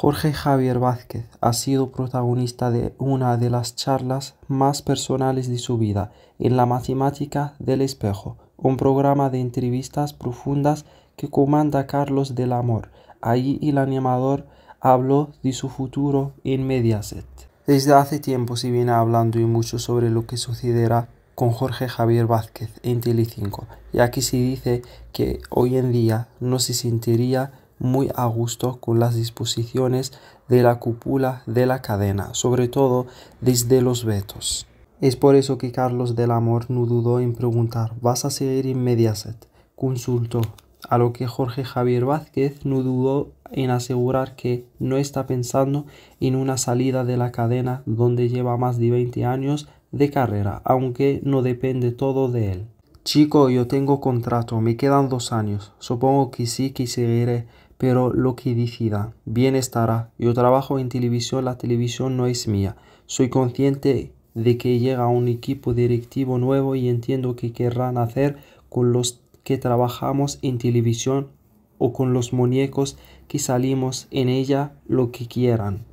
Jorge Javier Vázquez ha sido protagonista de una de las charlas más personales de su vida en La Matemática del Espejo, un programa de entrevistas profundas que comanda Carlos del Amor. Allí el animador habló de su futuro en Mediaset. Desde hace tiempo se viene hablando y mucho sobre lo que sucederá con Jorge Javier Vázquez en Telecinco, ya que se dice que hoy en día no se sentiría muy a gusto con las disposiciones de la cúpula de la cadena, sobre todo desde los vetos. Es por eso que Carlos del Amor no dudó en preguntar, ¿vas a seguir en Mediaset? Consultó, a lo que Jorge Javier Vázquez no dudó en asegurar que no está pensando en una salida de la cadena donde lleva más de 20 años de carrera, aunque no depende todo de él. Chico, yo tengo contrato, me quedan dos años. Supongo que sí que seguiré, pero lo que decida, bien estará. Yo trabajo en televisión, la televisión no es mía. Soy consciente de que llega un equipo directivo nuevo y entiendo que querrán hacer con los que trabajamos en televisión o con los muñecos que salimos en ella lo que quieran.